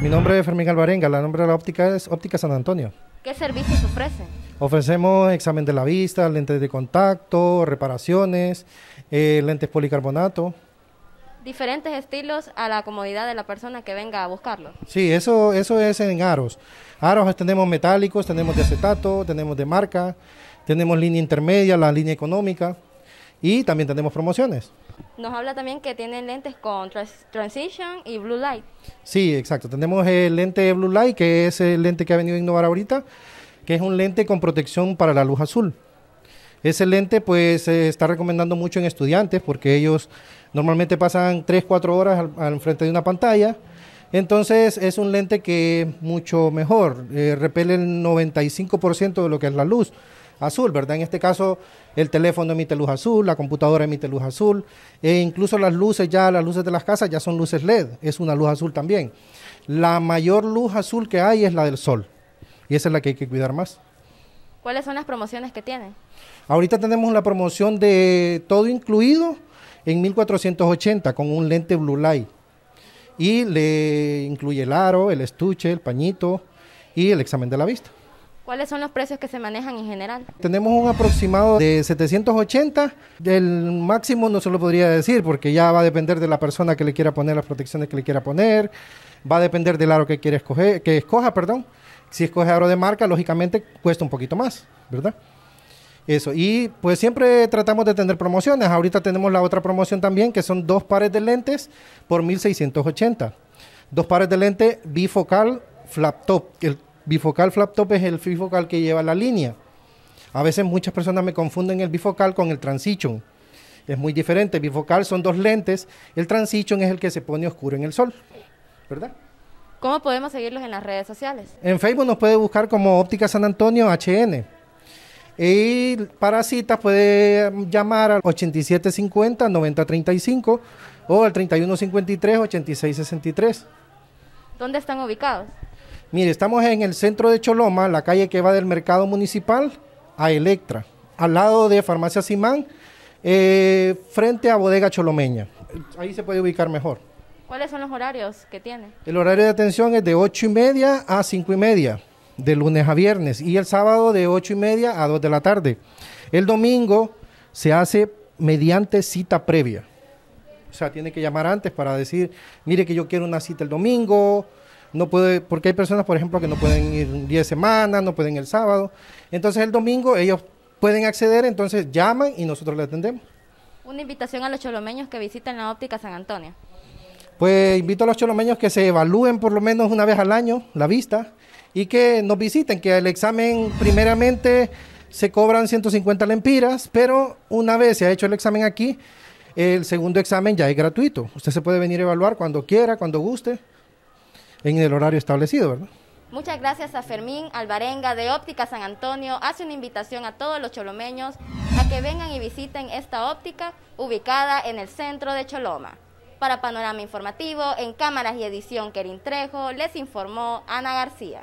Mi nombre es Fermín Alvarenga, la nombre de la óptica es Óptica San Antonio. ¿Qué servicios ofrecen? Ofrecemos examen de la vista, lentes de contacto, reparaciones, eh, lentes policarbonato. Diferentes estilos a la comodidad de la persona que venga a buscarlo. Sí, eso, eso es en aros. Aros tenemos metálicos, tenemos de acetato, tenemos de marca, tenemos línea intermedia, la línea económica y también tenemos promociones nos habla también que tienen lentes con transition y blue light. Sí, exacto. Tenemos el lente blue light, que es el lente que ha venido a innovar ahorita, que es un lente con protección para la luz azul. Ese lente pues se está recomendando mucho en estudiantes porque ellos normalmente pasan 3, 4 horas al, frente de una pantalla. Entonces es un lente que es mucho mejor, eh, repele el 95% de lo que es la luz azul, ¿verdad? En este caso, el teléfono emite luz azul, la computadora emite luz azul, e incluso las luces ya, las luces de las casas ya son luces LED, es una luz azul también. La mayor luz azul que hay es la del sol, y esa es la que hay que cuidar más. ¿Cuáles son las promociones que tienen? Ahorita tenemos la promoción de todo incluido en 1480 con un lente Blue Light. Y le incluye el aro, el estuche, el pañito y el examen de la vista. ¿Cuáles son los precios que se manejan en general? Tenemos un aproximado de 780. El máximo no se lo podría decir porque ya va a depender de la persona que le quiera poner, las protecciones que le quiera poner. Va a depender del aro que quiere escoger, que escoja, perdón. Si escoge aro de marca, lógicamente cuesta un poquito más, ¿verdad? Eso. Y pues siempre tratamos de tener promociones. Ahorita tenemos la otra promoción también, que son dos pares de lentes por 1680. Dos pares de lente bifocal flap top. El bifocal flaptop es el bifocal que lleva la línea. A veces muchas personas me confunden el bifocal con el transition. Es muy diferente. bifocal son dos lentes. El transition es el que se pone oscuro en el sol. ¿Verdad? ¿Cómo podemos seguirlos en las redes sociales? En Facebook nos puede buscar como Óptica San Antonio HN. Y para citas puede llamar al 8750-9035 o al 3153-8663. ¿Dónde están ubicados? Mire, estamos en el centro de Choloma, la calle que va del mercado municipal a Electra, al lado de Farmacia Simán, eh, frente a Bodega Cholomeña. Ahí se puede ubicar mejor. ¿Cuáles son los horarios que tiene? El horario de atención es de 8 y media a 5 y media, de lunes a viernes, y el sábado de 8 y media a 2 de la tarde. El domingo se hace mediante cita previa. O sea, tiene que llamar antes para decir, mire que yo quiero una cita el domingo, no puede, porque hay personas, por ejemplo, que no pueden ir 10 semanas, no pueden el sábado. Entonces el domingo ellos pueden acceder, entonces llaman y nosotros les atendemos. Una invitación a los cholomeños que visiten la óptica San Antonio. Pues invito a los cholomeños que se evalúen por lo menos una vez al año la vista y que nos visiten, que el examen primeramente se cobran 150 lempiras, pero una vez se ha hecho el examen aquí, el segundo examen ya es gratuito. Usted se puede venir a evaluar cuando quiera, cuando guste en el horario establecido, ¿verdad? Muchas gracias a Fermín Alvarenga de Óptica San Antonio. Hace una invitación a todos los cholomeños a que vengan y visiten esta óptica ubicada en el centro de Choloma. Para Panorama Informativo, en cámaras y edición Trejo, les informó Ana García.